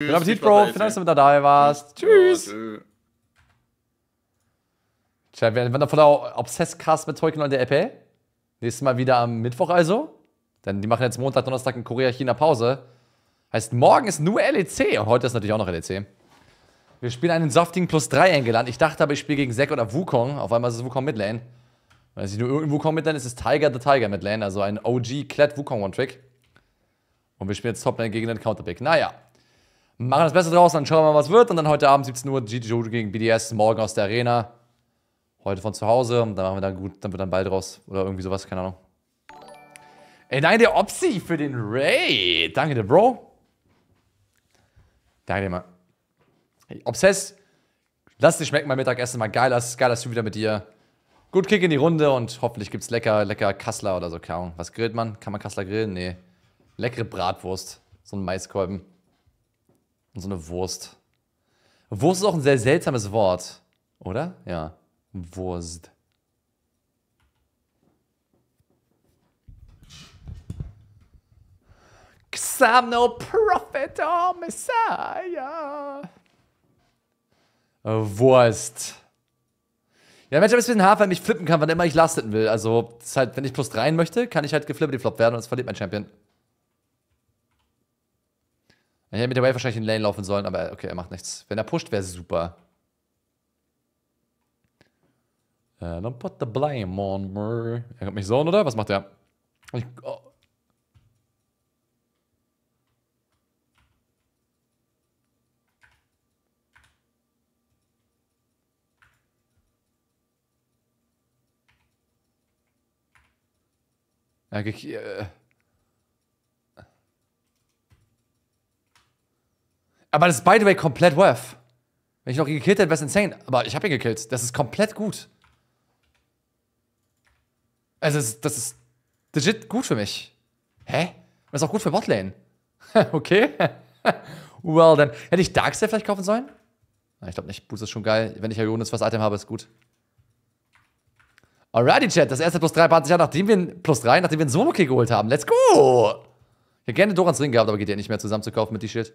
Guten Appetit, Bro. Vielen Dank, dass du mit dabei warst. Tschüss. Tja, wir werden von der voller cast mit Tolkien und der EP. Nächstes Mal wieder am Mittwoch also. Denn die machen jetzt Montag, Donnerstag in Korea, China Pause. Heißt, morgen ist nur LEC und heute ist natürlich auch noch LEC. Wir spielen einen saftigen Plus 3 Engeland. Ich dachte aber, ich spiele gegen Zack oder Wukong. Auf einmal ist es Wukong Midlane. Wenn es nicht nur irgendein Wukong Midlane ist, ist es Tiger the Tiger Midlane. Also ein OG Klett Wukong One-Trick. Und wir spielen jetzt Toplane gegen den Counterpick. Naja machen das Beste draus, dann schauen wir mal, was wird. Und dann heute Abend 17 Uhr GG Jojo gegen BDS, morgen aus der Arena. Heute von zu Hause und dann machen wir dann gut, dann wird dann Ball draus. oder irgendwie sowas, keine Ahnung. Ey, danke der Opsi für den Raid. Danke dir, Bro. Danke dir, Mann. Hey, Obsess, lass dich schmecken beim Mittagessen. Mal geiler, dass, geil, wieder mit dir. Gut Kick in die Runde und hoffentlich gibt's lecker, lecker Kassler oder so. Kaum. Was grillt man? Kann man Kassler grillen? Nee. Leckere Bratwurst. So ein Maiskolben. Und so eine Wurst. Wurst ist auch ein sehr seltsames Wort, oder? Ja. Wurst. Xam no prophet or oh, Messiah. Äh, Wurst. Ja, Mensch, ich ein bisschen Hafer, wenn ich flippen kann, wann immer ich lasten will. Also, halt, wenn ich plus 3 möchte, kann ich halt geflippity flop werden und es verliert mein Champion. Ich hätte mit der Wave wahrscheinlich in Lane laufen sollen, aber okay, er macht nichts. Wenn er pusht, wäre super. Uh, don't put the blame on me. Er kommt mich so, oder? Was macht er? Ich, oh. Ja, okay, äh. Aber das ist, by the way, komplett worth. Wenn ich noch ihn gekillt hätte, wäre es insane. Aber ich habe ihn gekillt. Das ist komplett gut. Also, das ist, das ist legit gut für mich. Hä? Und das ist auch gut für Botlane. okay. well, dann hätte ich Darkseid vielleicht kaufen sollen? Na, ich glaube nicht. Boost ist schon geil. Wenn ich Ionis was Item habe, ist gut. Alrighty, Chat. Das erste plus 3 hat sich ja, nachdem wir ein plus 3, nachdem wir ein solo geholt haben. Let's go! Ich hätte gerne Dorans Ring gehabt, aber geht ja nicht mehr zusammen zu kaufen mit die Shit.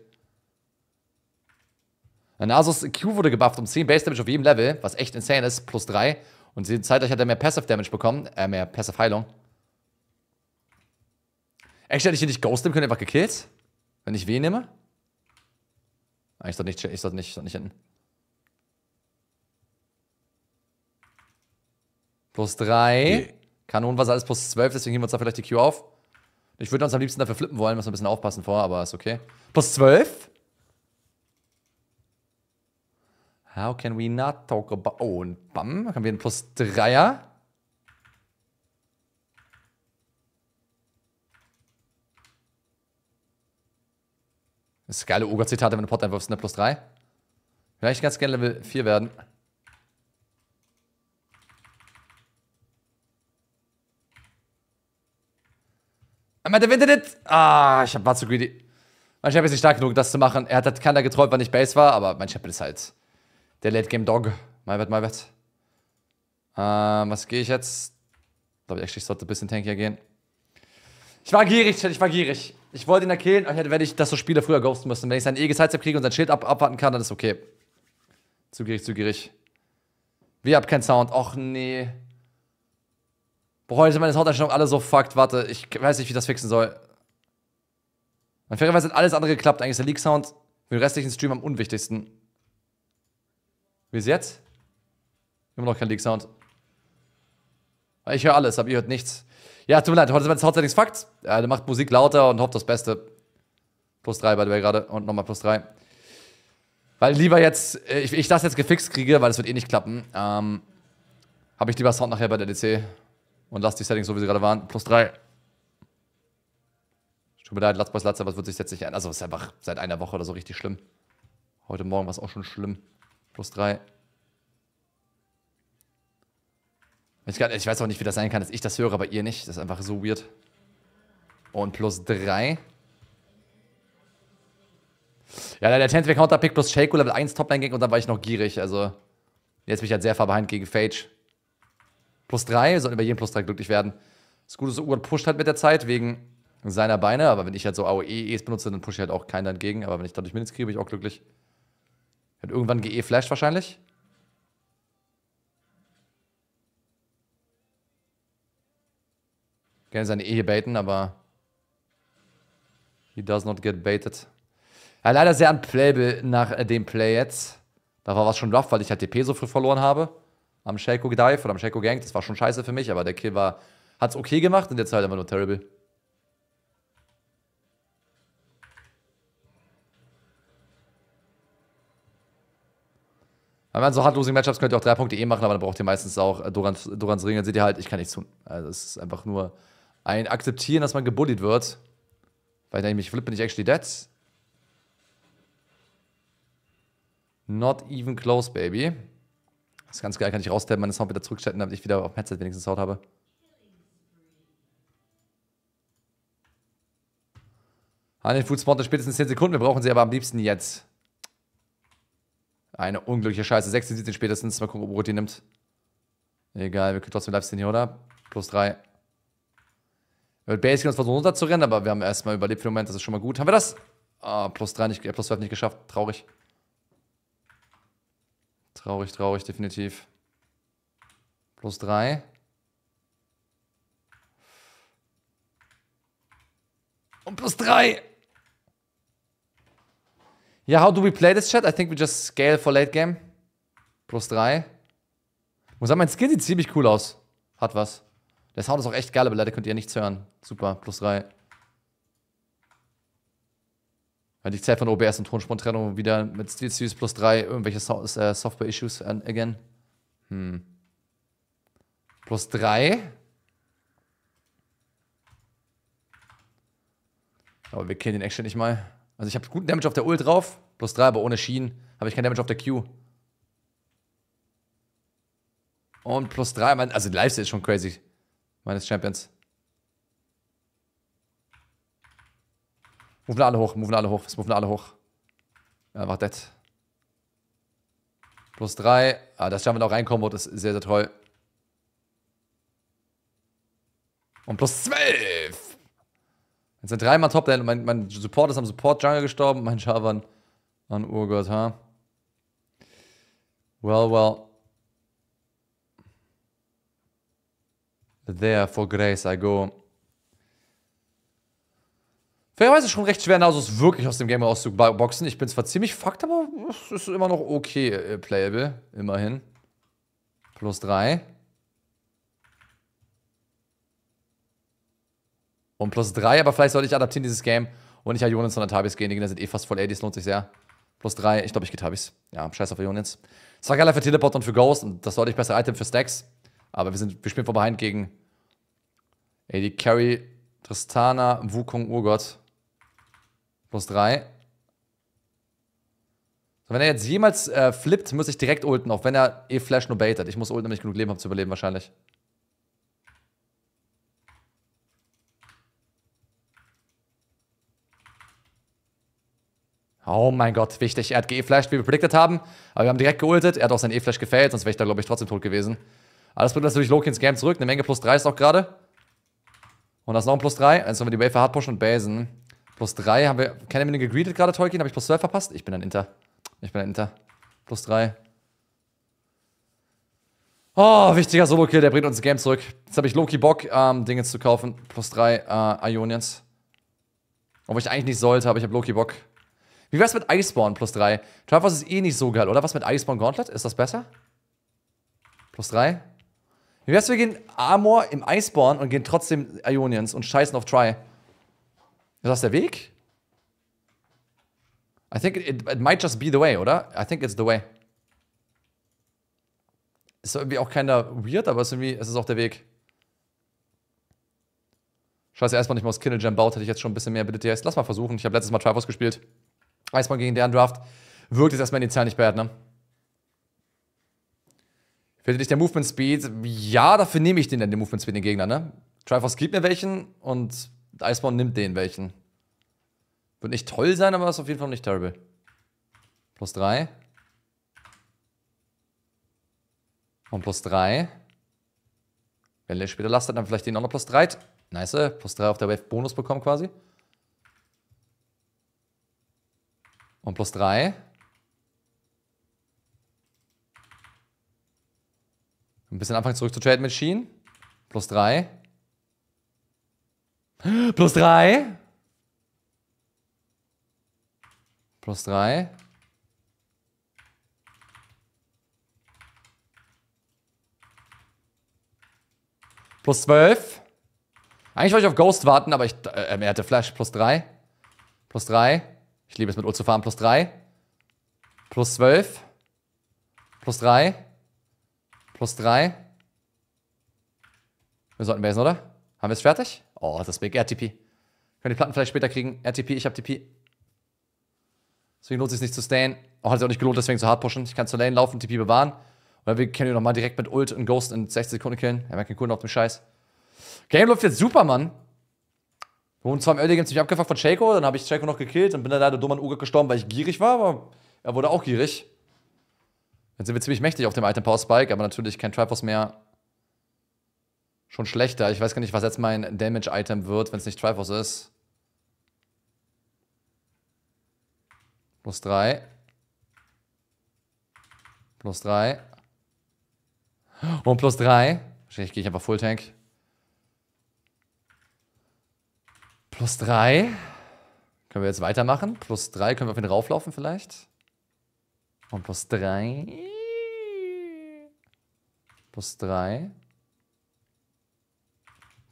Thanatos äh, Q wurde gebufft um 10 Base Damage auf jedem Level, was echt insane ist, plus 3. Und zeitgleich hat er mehr Passive Damage bekommen, äh, mehr Passive Heilung. Echt, hätte ich hier nicht Ghost nehmen können, einfach gekillt? Wenn ich W nehme? Ah, ich sollte nicht, ich sollte nicht, ich sollte nicht hinten. Plus 3. Kanonenwasser ist plus 12, deswegen heben wir uns da vielleicht die Q auf. Ich würde uns am liebsten dafür flippen wollen, müssen wir ein bisschen aufpassen vor, aber ist okay. Plus 12? How can we not talk about... Oh, und bam, haben wir einen plus Dreier. Das ist geile Ogre-Zitate, wenn du Pot einwirfst, eine plus 3. Vielleicht ganz gerne Level 4 werden. Einmal der Winter it! Ah, ich war zu greedy. Mein Champion ist nicht stark genug, das zu machen. Er hat halt keiner geträumt, wann ich Base war, aber mein Champion ist halt der Late Game Dog. My bad, my bad. Ähm, was gehe ich uh, jetzt? Ich glaube, ich sollte ein bisschen tankier gehen. Ich war gierig, Chat, ich war gierig. Ich wollte ihn erkillen, hätte, wenn ich das so spiele, früher ghosten müssen. Wenn ich sein eges Headset kriege und sein Schild ab abwarten kann, dann ist okay. Zu gierig, zu gierig. Wir haben keinen Sound. Och, nee. Boah, heute sind meine Soundeinstellungen alle so fucked. Warte, ich weiß nicht, wie ich das fixen soll. Fairerweise hat alles andere geklappt. Eigentlich ist der Leak-Sound für den restlichen Stream am unwichtigsten. Wie ist jetzt? Immer noch kein Leak-Sound. Ich höre alles, aber ihr hört nichts. Ja, tut mir leid, heute sind wir hauptsächlich Fakt. Ja, macht Musik lauter und hofft das Beste. Plus 3 by the way, gerade und nochmal plus 3. Weil lieber jetzt, äh, ich, ich das jetzt gefixt kriege, weil es wird eh nicht klappen, ähm, habe ich lieber Sound nachher bei der DC und lasse die Settings so, wie sie gerade waren. Plus 3. Tut mir leid, Latzboys Latz, aber es wird sich jetzt nicht ändern. Also es ist einfach seit einer Woche oder so richtig schlimm. Heute Morgen war es auch schon schlimm. Plus 3. Ich, kann, ich weiß auch nicht, wie das sein kann, dass ich das höre, aber ihr nicht. Das ist einfach so weird. Und plus 3. Ja, der 10 Counterpick plus Shaco Level 1 Top Gang und dann war ich noch gierig. Also, jetzt bin ich halt sehr far gegen Fage. Plus 3, wir sollten über jeden plus 3 glücklich werden. Das Gute ist, Uwan pusht halt mit der Zeit wegen seiner Beine, aber wenn ich halt so AOE-Es benutze, dann pushe ich halt auch keinen dagegen. Aber wenn ich dadurch Minutes kriege, bin ich auch glücklich. Hat irgendwann geflasht flasht wahrscheinlich. Gerne seine Ehe baiten, aber he does not get baited. Ja, leider sehr unplayable nach äh, dem Play jetzt. Da war was schon rough, weil ich halt TP so früh verloren habe. Am Shaco Dive oder am Shaco Gang. Das war schon scheiße für mich, aber der Kill war, hat's okay gemacht und jetzt halt einfach nur terrible. Wenn man so hartlosing Matchups könnt ihr auch drei Punkte eh machen, aber dann braucht ihr meistens auch äh, Durans, Dorans Ring. Dann seht ihr halt, ich kann nichts tun. Also es ist einfach nur ein Akzeptieren, dass man gebullied wird. Weil ich mich flippe, bin ich actually dead. Not even close, baby. Das ist ganz geil, kann ich raustappen, meine Sound wieder zurückschalten, damit ich wieder auf dem Headset wenigstens Sound habe. An den Food spätestens 10 Sekunden, wir brauchen sie aber am liebsten jetzt. Eine unglückliche Scheiße. 16, 17 spätestens. Mal gucken, ob Rot die nimmt. Egal, wir können trotzdem live sehen hier, oder? Plus 3. Wird Basic uns versuchen runterzurennen, aber wir haben erstmal überlebt für den Moment. Das ist schon mal gut. Haben wir das? Ah, plus 3 nicht, äh, plus 12 nicht geschafft. Traurig. Traurig, traurig, definitiv. Plus 3. Und plus 3. Yeah, how do we play this chat? I think we just scale for late game. Plus 3. Muss sagen, mein Skin sieht ziemlich cool aus. Hat was. Der Sound ist auch echt geil, aber leider könnt ihr nichts hören. Super, plus 3. Weil halt die Zeit von OBS und Tonspurtrennung wieder mit SteelSeries plus 3 irgendwelche so äh, Software-Issues again. Hm. Plus 3. Aber wir kennen den Action nicht mal. Also ich habe guten Damage auf der Ult drauf, plus 3, aber ohne Schienen habe ich keinen Damage auf der Q. Und plus 3, also die Lifestyle ist schon crazy. Meines Champions. Moven alle hoch, moven alle hoch, was alle hoch. Ja, war dead. Plus 3. Ah, das schaffen wir noch reinkommen, das ist sehr, sehr toll. Und plus 12. Jetzt sind dreimal top und mein, mein Support ist am Support-Jungle gestorben, mein Char an, an Urgott, ha? Huh? Well, well. There for grace I go. Fairerweise schon recht schwer, Nasus wirklich aus dem Game rauszuboxen. Ich bin zwar ziemlich fucked, aber es ist immer noch okay äh, playable. Immerhin. Plus 3. Und plus 3, aber vielleicht sollte ich adaptieren dieses Game und nicht Jonins sondern Tabis gehen. Die Gegner sind eh fast voll ADs, lohnt sich sehr. Plus 3, ich glaube, ich gehe Tabis. Ja, scheiß auf Ionians. Es geiler für Teleport und für Ghost und das sollte ich besser Item für Stacks. Aber wir, sind, wir spielen von behind gegen AD Carry, Tristana, Wukong, Urgott. Plus 3. So, wenn er jetzt jemals äh, flippt, muss ich direkt ulten, auch wenn er eh flash nur baitet. Ich muss ulten, damit ich genug Leben habe zu überleben wahrscheinlich. Oh mein Gott, wichtig. Er hat geflasht, wie wir prediktet haben. Aber wir haben direkt geultet. Er hat auch sein E-Flash gefällt, sonst wäre ich da, glaube ich, trotzdem tot gewesen. Aber das bringt natürlich Loki ins Game zurück. Eine Menge plus 3 ist auch gerade. Und das ist noch ein plus 3. Jetzt haben wir die Wave hard pushen und basen. Plus 3 haben wir. Keine Minute gegreetet gerade, Tolkien. Habe ich plus 12 verpasst? Ich bin ein Inter. Ich bin ein Inter. Plus 3. Oh, wichtiger Solo-Kill, der bringt uns ins Game zurück. Jetzt habe ich Loki Bock, ähm, Dinge zu kaufen. Plus 3 äh, Ionians. Obwohl ich eigentlich nicht sollte, aber ich habe Loki Bock. Wie wär's mit Iceborn plus 3? Triforce ist eh nicht so geil, oder? Was mit Iceborn Gauntlet? Ist das besser? Plus 3? Wie wär's, wir gehen Armor im Iceborn und gehen trotzdem Ionians und scheißen auf Try? Ist das der Weg? I think it, it might just be the way, oder? I think it's the way. Ist irgendwie auch keiner weird, aber es ist, irgendwie, es ist auch der Weg. Scheiße, erstmal nicht mal aus Kindle Jam baut, hätte ich jetzt schon ein bisschen mehr bitte BDTS. Lass mal versuchen, ich habe letztes Mal Triforce gespielt. Weiß man gegen deren Draft, wirkt es erstmal initial nicht bad, ne? Fehlt dich der Movement Speed? Ja, dafür nehme ich den dann, den Movement Speed, den Gegner, ne? Triforce gibt mir welchen und Iceborne nimmt den welchen. Wird nicht toll sein, aber ist auf jeden Fall nicht terrible. Plus 3. Und plus 3. Wenn der später lastet, dann vielleicht den auch noch plus 3. Nice. Plus 3 auf der Wave Bonus bekommen quasi. Und plus 3. Ein bisschen anfangen zurück zu traden mit Sheen. Plus 3. Plus 3. Plus 3. Plus 12. Eigentlich wollte ich auf Ghost warten, aber ich, äh, er hatte Flash. Plus 3. Plus 3. Ich liebe es mit Ult zu fahren. Plus 3. Plus 12. Plus 3. Plus 3. Wir sollten basen, oder? Haben wir es fertig? Oh, das ist big. RTP. Können die Platten vielleicht später kriegen. RTP, ich hab TP. Deswegen lohnt es sich nicht zu stayen. Auch hat es auch nicht gelohnt, deswegen zu hard pushen. Ich kann zur Lane laufen, TP bewahren. Oder wir können ihn nochmal direkt mit Ult und Ghost in 60 Sekunden killen. Er merkt den Kunden auf dem Scheiß. Game läuft jetzt super, Mann. Und zwar im Early Game ziemlich abgefuckt von Shaco, dann habe ich Shaco noch gekillt und bin dann leider dumm an Uga gestorben, weil ich gierig war, aber er wurde auch gierig. Jetzt sind wir ziemlich mächtig auf dem Item Power Spike, aber natürlich kein Triforce mehr. Schon schlechter. Ich weiß gar nicht, was jetzt mein Damage-Item wird, wenn es nicht Triforce ist. Plus 3. Plus 3. Und plus 3. Wahrscheinlich gehe ich einfach Full Tank. Plus 3. Können wir jetzt weitermachen? Plus 3 können wir auf ihn rauflaufen vielleicht. Und plus 3. Plus 3.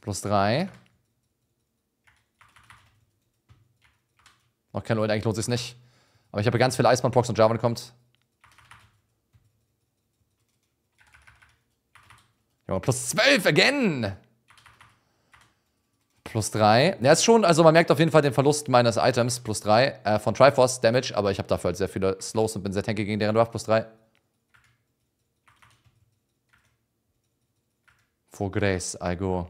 Plus 3. Noch kein Leute, eigentlich lohnt es nicht. Aber ich habe ganz viele Eisbahn, Prox und Javan kommt. Ja, plus 12 again! Plus 3. Ja, ist schon, also man merkt auf jeden Fall den Verlust meines Items, plus 3, äh, von Triforce Damage, aber ich habe dafür halt sehr viele Slows und bin sehr tanky gegen deren Draft, plus 3. For Grace, I go.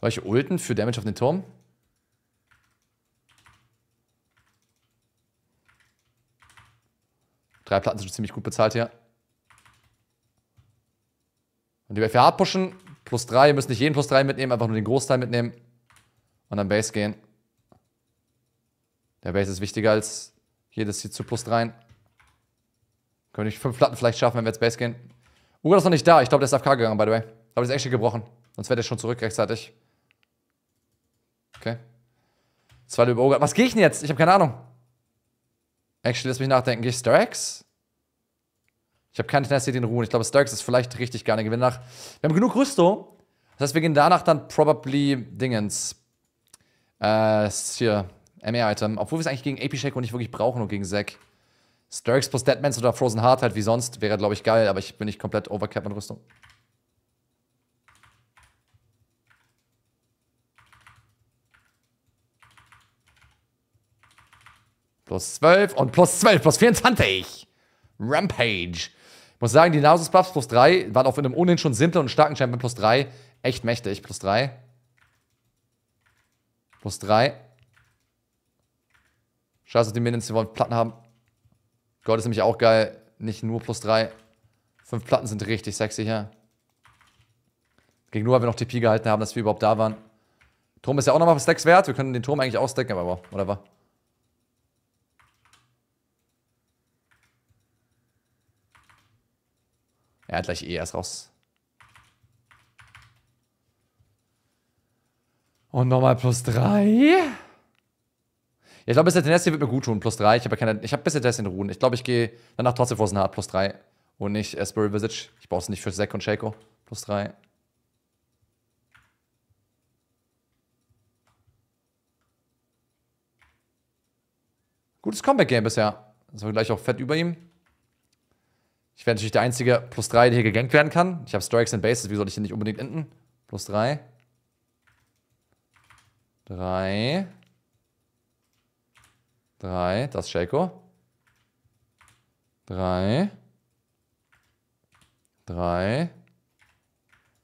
Soll ich ulten für Damage auf den Turm? Drei Platten sind schon ziemlich gut bezahlt hier. Und die WFH pushen, Plus 3, ihr müsst nicht jeden plus 3 mitnehmen, einfach nur den Großteil mitnehmen. Und dann Base gehen. Der Base ist wichtiger als jedes hier zu plus 3. Können wir nicht 5 Platten vielleicht schaffen, wenn wir jetzt Base gehen. Uga ist noch nicht da. Ich glaube, der ist AFK gegangen, by the way. Ich glaube, der ist echt gebrochen. Sonst wäre der schon zurück rechtzeitig. Okay. Zwei über Ogre. Was gehe ich denn jetzt? Ich habe keine Ahnung. Actually, lass mich nachdenken. Gehe ich Starax? Ich habe keine Tenacity in Ruhe. Ich glaube, Sturks ist vielleicht richtig gerne gewinnen. Nach, wir haben genug Rüstung. Das heißt, wir gehen danach dann probably Dingens. Äh, hier, MR-Item. Obwohl wir es eigentlich gegen AP-Shack und nicht wirklich brauchen und gegen Zack. Sturks plus Deadmans oder Frozen Heart halt wie sonst wäre, glaube ich, geil, aber ich bin nicht komplett overcap mit Rüstung. Plus 12 und plus 12, plus 24. Rampage. Muss sagen, die Nasus Buffs plus 3 waren auf einem ohnehin schon simplen und starken Champion plus 3 echt mächtig. Plus 3. Plus 3. Scheiße, die Minions, die wollen Platten haben. Gold ist nämlich auch geil. Nicht nur plus 3. Fünf Platten sind richtig sexy hier. Gegen nur, weil wir noch TP gehalten haben, dass wir überhaupt da waren. Turm ist ja auch nochmal für Stacks wert. Wir können den Turm eigentlich auch aber wow, whatever. Er hat gleich eh erst raus. Und nochmal plus 3. Ja, ich glaube, bisher Tendenz wird mir gut tun. Plus 3. Ich habe ja keine. Ich habe bisher Tendenz in Ruhen. Ich glaube, ich gehe danach trotzdem vor Snap. Plus 3. Und nicht Asbury äh, Visage. Ich brauche es nicht für Zack und Shaco. Plus 3. Gutes Comeback-Game bisher. Sind wir gleich auch fett über ihm. Ich werde natürlich der einzige plus 3, der hier gegankt werden kann. Ich habe Strikes and Bases, wie soll ich hier nicht unbedingt enden? Plus 3. 3. 3, das ist Shaco. 3. 3. Das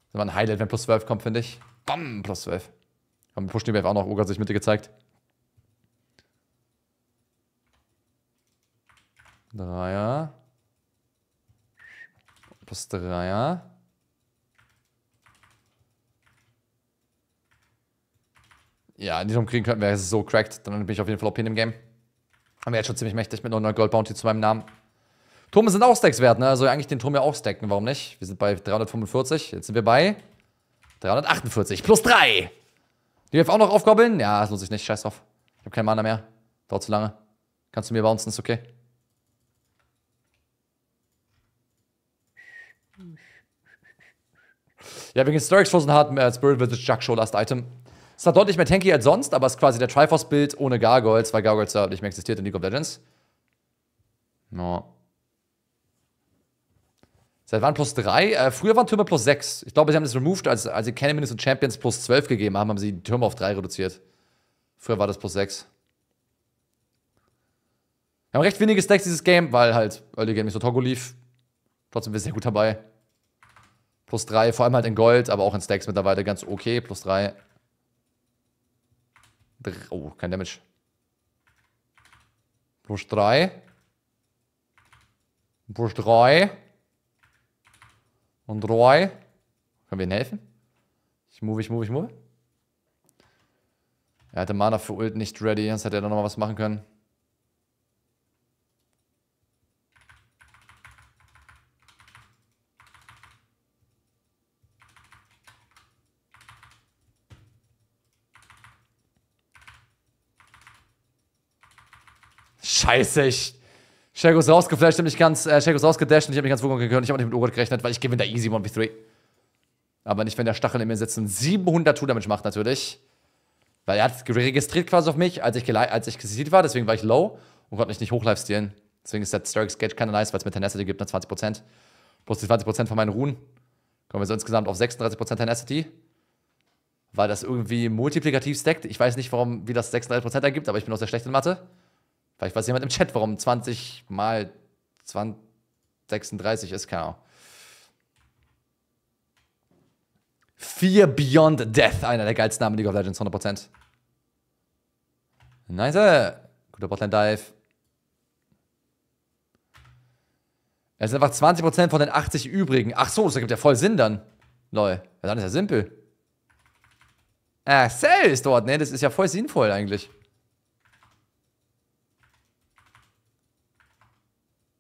ist immer ein Highlight, wenn plus 12 kommt, finde ich. Bam, plus 12. Haben wir pushen die Wave auch noch. Uga hat sich Mitte gezeigt. 3er plus 3er. Ja, in diesem kriegen könnten wäre es so cracked. Dann bin ich auf jeden Fall OP in dem Game. Haben wir jetzt schon ziemlich mächtig mit 900 Gold Bounty zu meinem Namen. Turme sind auch Stacks wert, ne? Also eigentlich den Turm ja auch stacken, warum nicht? Wir sind bei 345, jetzt sind wir bei 348 plus 3. Die darf auch noch aufgobbeln? Ja, das lohnt sich nicht, scheiß drauf. Ich habe keinen Mana mehr. Dauert zu lange. Kannst du mir bouncen, ist okay. Ja, wegen Sturix Frozen Heart äh, Spirit Visage Jug Show Last Item. Es hat deutlich mehr tanky als sonst, aber es ist quasi der Triforce-Build ohne Gargoyles, weil Gargoyles ja nicht mehr existiert in League of Legends. No. Seit wann plus 3? Äh, früher waren Türme plus 6. Ich glaube, sie haben das removed, als, als sie Cannonmins und Champions plus 12 gegeben haben, haben sie die Türme auf 3 reduziert. Früher war das plus 6. Wir haben recht wenige Stacks dieses Game, weil halt Early Game nicht so togo lief. Trotzdem sind wir sehr gut dabei. Plus 3, vor allem halt in Gold, aber auch in Stacks mittlerweile ganz okay. Plus 3. Oh, kein Damage. Plus 3. Plus 3. Und 3. Können wir ihnen helfen? Ich move, ich move, ich move. Er hatte Mana für Ult nicht ready, sonst hätte er da nochmal was machen können. Scheiße, ich. Shaco ist rausgeflasht, ich hab mich ganz, äh, Shako ist und ich hab mich ganz wundern können. Ich hab nicht mit Urgold gerechnet, weil ich gewinne da easy 1v3. Aber nicht, wenn der Stachel in mir sitzt und 700 2 Damage macht, natürlich. Weil er hat registriert quasi auf mich, als ich, als ich gesiedelt war, deswegen war ich low und konnte mich nicht hochlifestealen. stealen. Deswegen ist der Sturgis Sketch keine nice, weil es mir Tenacity gibt, nur ne, 20%. Plus die 20% von meinen Runen. Kommen wir so insgesamt auf 36% Tenacity. Weil das irgendwie multiplikativ stackt. Ich weiß nicht, warum, wie das 36% ergibt, aber ich bin auch sehr schlecht in Mathe. Vielleicht weiß jemand im Chat, warum 20 mal 20, 36 ist, keine Ahnung. Fear Beyond Death, einer der geilsten Namen League of Legends, 100%. Nice. Guter Botland Dive. Es sind einfach 20% von den 80 übrigen. Ach so, das ergibt ja voll Sinn dann. Lol. Ja, dann ist ja simpel. Ah, Sell ist dort, ne? Das ist ja voll sinnvoll eigentlich.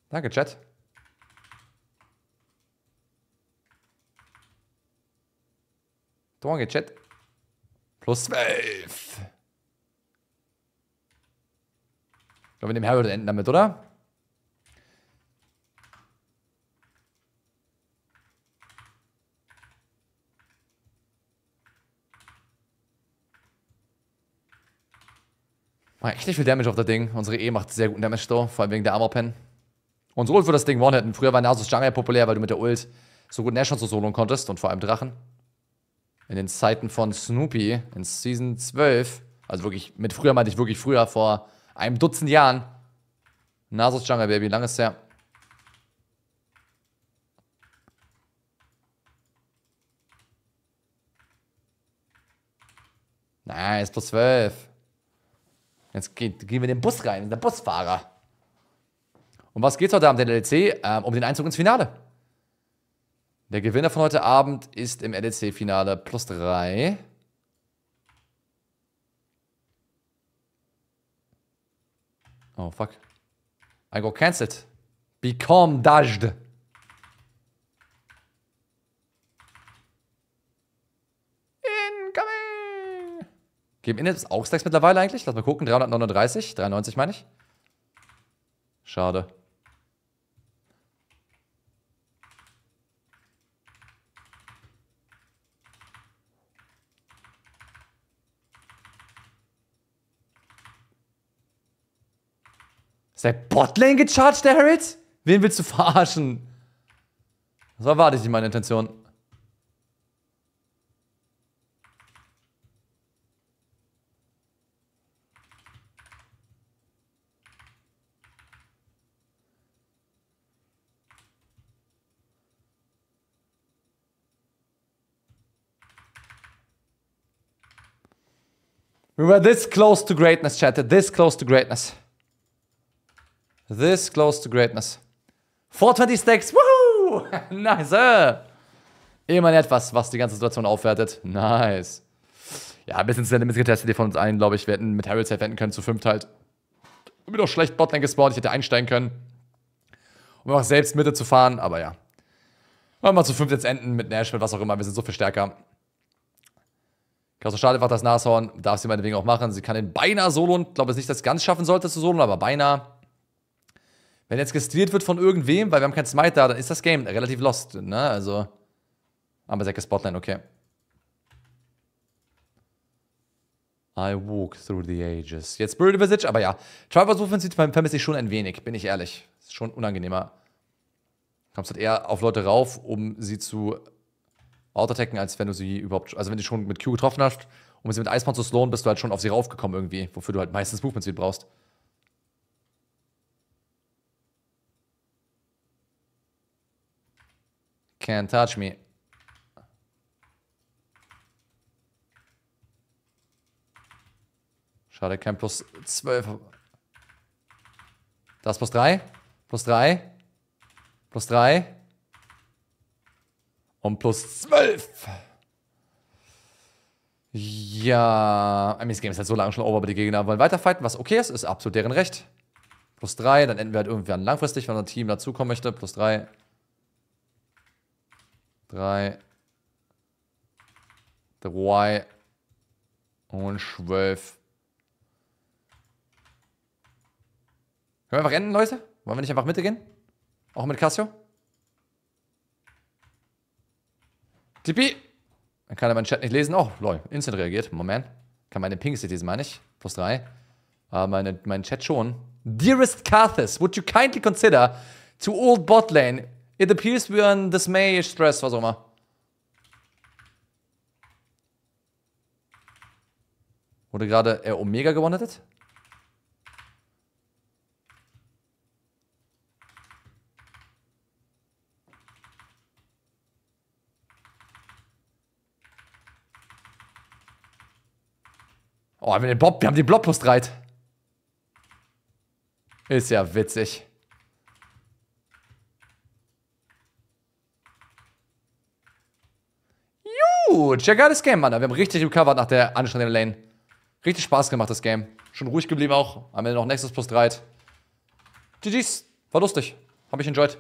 Danke, Chat. Danke, Chat. Plus 12. Ich glaube, mit dem Harold enden damit, oder? Mach echt nicht viel Damage auf das Ding. Unsere E macht sehr guten Damage, vor allem wegen der Armor Pen. Und so wird das Ding one-hitten. Früher war Nasus Jungle populär, weil du mit der Ult so gut Nash und so soloen konntest und vor allem Drachen. In den Zeiten von Snoopy in Season 12, also wirklich, mit früher meinte ich wirklich früher, vor einem Dutzend Jahren. Nasus Jungle, Baby, lang ist her. Nice, plus 12. Jetzt gehen, gehen wir in den Bus rein, der Busfahrer. Um was geht's heute Abend in der LEC? Ähm, um den Einzug ins Finale. Der Gewinner von heute Abend ist im LEC-Finale plus 3. Oh, fuck. I got cancelled. Become dashed. Incoming! Geben Inhalts auch Stacks mittlerweile eigentlich? Lass mal gucken. 339, 93 meine ich. Schade. Ist der Botlane gecharged, der Harriet? Wen willst du verarschen? Das erwarte ich nicht meine Intention. We were this close to greatness, Chatter. This close to greatness. This close to greatness. 420 Stacks, woohoo! nice! Äh! Immerhin etwas, was die ganze Situation aufwertet. Nice. Ja, ein bisschen Limits getestet die von uns allen, glaube ich. Wir hätten mit Harry safe enden können, zu fünft halt. Bin auch schlecht Botlane gespawnt, ich hätte einsteigen können. Um auch selbst Mitte zu fahren, aber ja. Wollen wir zu fünft jetzt enden mit Nashville, was auch immer. Wir sind so viel stärker. Klaus schade einfach das Nashorn. Darf sie meinetwegen auch machen. Sie kann den beinahe solo und glaube es nicht, dass sie ganz schaffen sollte zu solo, aber beinahe. Wenn jetzt gestreelt wird von irgendwem, weil wir haben keinen Smite da, dann ist das Game relativ lost, ne? Also. Aber Zack Spotline, okay. I walk through the ages. Jetzt Spirit Visage, aber ja. Travers Offensive vermisse ich schon ein wenig, bin ich ehrlich. Ist schon unangenehmer. Kommst halt eher auf Leute rauf, um sie zu autoattacken, als wenn du sie überhaupt. Also wenn du schon mit Q getroffen hast, um sie mit Eismann zu slowen, bist du halt schon auf sie raufgekommen irgendwie, wofür du halt meistens Movement Speed brauchst. Can't touch me. Schade, kein plus 12. Das plus 3. Plus 3. Plus 3. Und plus 12. Ja, I mean, das Game ist halt so lange schon over, aber die Gegner wollen weiterfighten, was okay ist, ist absolut deren Recht. Plus 3, dann enden wir halt irgendwann langfristig, wenn unser Team dazukommen möchte. Plus 3. 3, 3 und 12. Können wir einfach enden, Leute? Wollen wir nicht einfach Mitte gehen? Auch mit Casio? Tipi! Dann kann er meinen Chat nicht lesen. Oh, lol, instant reagiert. Moment. Kann meine Ping Cities, meine ich. Plus 3. Aber meine, mein Chat schon. Dearest Carthus, would you kindly consider to old Botlane It appears we are in dismay, stress, was auch immer. Wurde gerade er äh, Omega gewonnetet? Oh, wir haben den Bob, wir haben den Blob plus 3. Ist ja witzig. Gut, ja geiles Game, Mann. Wir haben richtig recovered nach der anstrengenden Lane. Richtig Spaß gemacht, das Game. Schon ruhig geblieben auch. Am Ende noch Nexus plus 3. GG's. War lustig. Hab ich enjoyed.